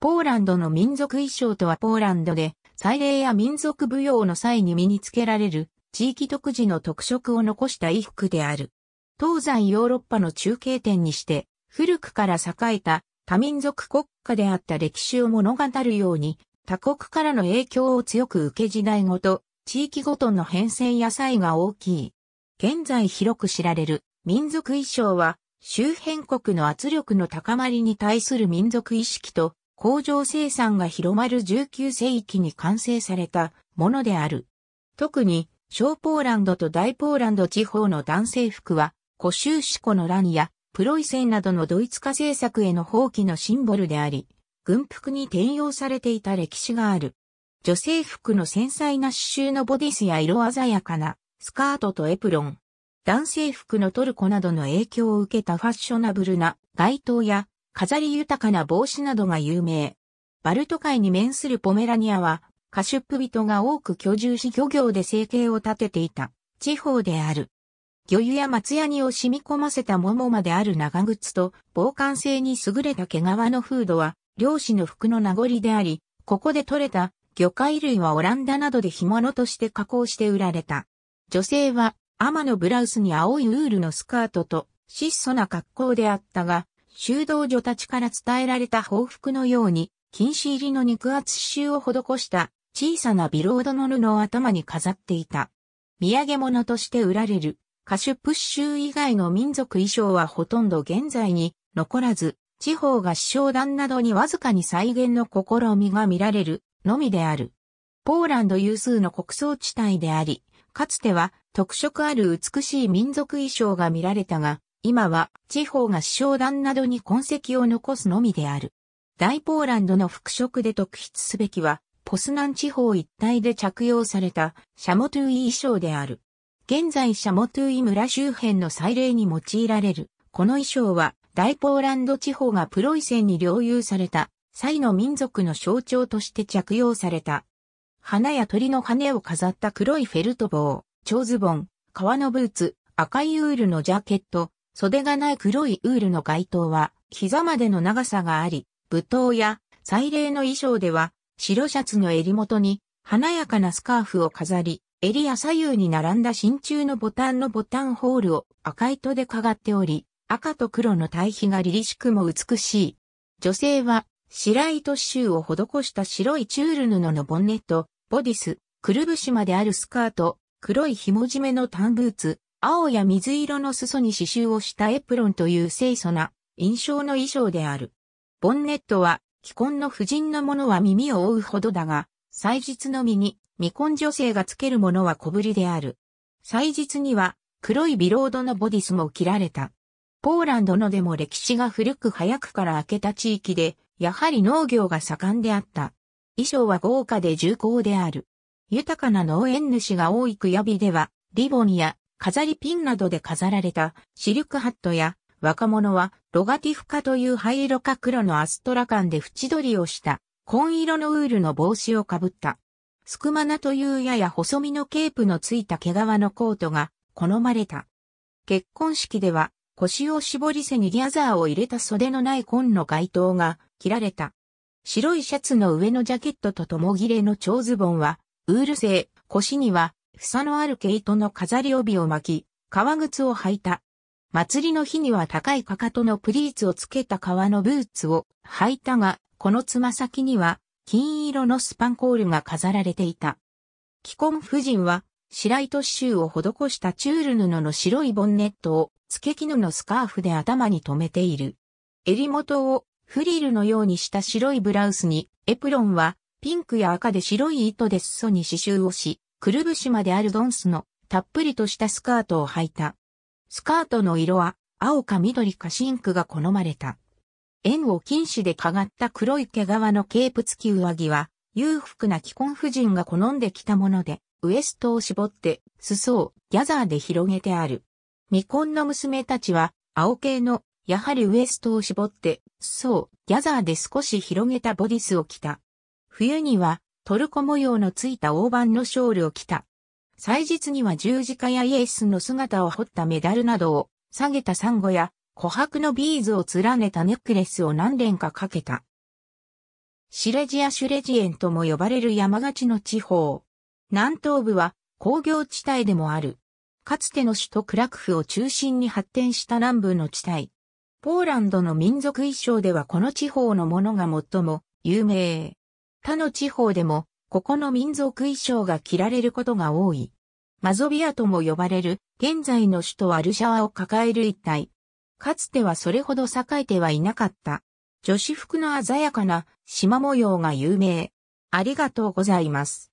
ポーランドの民族衣装とはポーランドで、祭礼や民族舞踊の際に身につけられる、地域独自の特色を残した衣服である。東西ヨーロッパの中継点にして、古くから栄えた多民族国家であった歴史を物語るように、他国からの影響を強く受け時代ごと、地域ごとの変遷や差異が大きい。現在広く知られる民族衣装は、周辺国の圧力の高まりに対する民族意識と工場生産が広まる19世紀に完成されたものである。特に、小ポーランドと大ポーランド地方の男性服は、古州志湖の乱や、プロイセンなどのドイツ化政策への放棄のシンボルであり、軍服に転用されていた歴史がある。女性服の繊細な刺繍のボディスや色鮮やかなスカートとエプロン。男性服のトルコなどの影響を受けたファッショナブルな街灯や飾り豊かな帽子などが有名。バルト海に面するポメラニアは、カシュップ人が多く居住し漁業で生計を立てていた地方である。魚油や松ヤニを染み込ませた桃まである長靴と防寒性に優れた毛皮のフードは漁師の服の名残であり、ここで採れた魚介類はオランダなどで干物として加工して売られた。女性は、天のブラウスに青いウールのスカートと質素な格好であったが、修道女たちから伝えられた報復のように、禁止入りの肉厚刺繍を施した小さなビロードの布を頭に飾っていた。土産物として売られるカシュプッシュ以外の民族衣装はほとんど現在に残らず、地方合唱団などにわずかに再現の試みが見られるのみである。ポーランド有数の国葬地帯であり、かつては特色ある美しい民族衣装が見られたが、今は地方が首相団などに痕跡を残すのみである。大ポーランドの復職で特筆すべきは、ポスナン地方一帯で着用されたシャモトゥイ衣装である。現在シャモトゥイ村周辺の祭礼に用いられる。この衣装は大ポーランド地方がプロイセンに領有された際の民族の象徴として着用された。花や鳥の羽を飾った黒いフェルト帽、蝶ズボン、革のブーツ、赤いウールのジャケット、袖がない黒いウールの街灯は、膝までの長さがあり、舞踏や祭礼の衣装では、白シャツの襟元に、華やかなスカーフを飾り、襟や左右に並んだ真鍮のボタンのボタンホールを赤糸でかがっており、赤と黒の対比が凛々しくも美しい。女性は、白糸刺を施した白いチュール布のボンネット、ボディス、くるぶしまであるスカート、黒い紐締めのタンブーツ、青や水色の裾に刺繍をしたエプロンという清楚な印象の衣装である。ボンネットは既婚の婦人のものは耳を覆うほどだが、祭日の身に未婚女性がつけるものは小ぶりである。祭日には黒いビロードのボディスも着られた。ポーランドのでも歴史が古く早くから明けた地域で、やはり農業が盛んであった。衣装は豪華で重厚である。豊かな農園主が多いクヤビでは、リボンや飾りピンなどで飾られたシルクハットや若者はロガティフカという灰色か黒のアストランで縁取りをした紺色のウールの帽子をかぶった。スクマナというやや細身のケープのついた毛皮のコートが好まれた。結婚式では腰を絞り背にギャザーを入れた袖のない紺の街灯が切られた。白いシャツの上のジャケットと共切れの長ズボンはウール製、腰には房のある毛糸の飾り帯を巻き、革靴を履いた。祭りの日には高いかかとのプリーツをつけた革のブーツを履いたが、このつま先には金色のスパンコールが飾られていた。既婚夫人は白糸刺繍を施したチュール布の白いボンネットを付け絹のスカーフで頭に留めている。襟元をフリルのようにした白いブラウスにエプロンはピンクや赤で白い糸で裾に刺繍をし、くるぶしまであるドンスのたっぷりとしたスカートを履いた。スカートの色は青か緑かシンクが好まれた。円を禁止でかがった黒い毛皮のケープ付き上着は裕福な既婚婦人が好んできたもので、ウエストを絞って裾をギャザーで広げてある。未婚の娘たちは青系のやはりウエストを絞って裾をギャザーで少し広げたボディスを着た。冬にはトルコ模様のついた大判のショールを着た。祭日には十字架やイエスの姿を彫ったメダルなどを、下げたサンゴや、琥珀のビーズを連ねたネックレスを何連かかけた。シレジア・シュレジエンとも呼ばれる山がちの地方。南東部は工業地帯でもある。かつての首都クラクフを中心に発展した南部の地帯。ポーランドの民族衣装ではこの地方のものが最も有名。他の地方でも、ここの民族衣装が着られることが多い。マゾビアとも呼ばれる、現在の首都ワルシャワを抱える一体。かつてはそれほど栄えてはいなかった。女子服の鮮やかな縞模様が有名。ありがとうございます。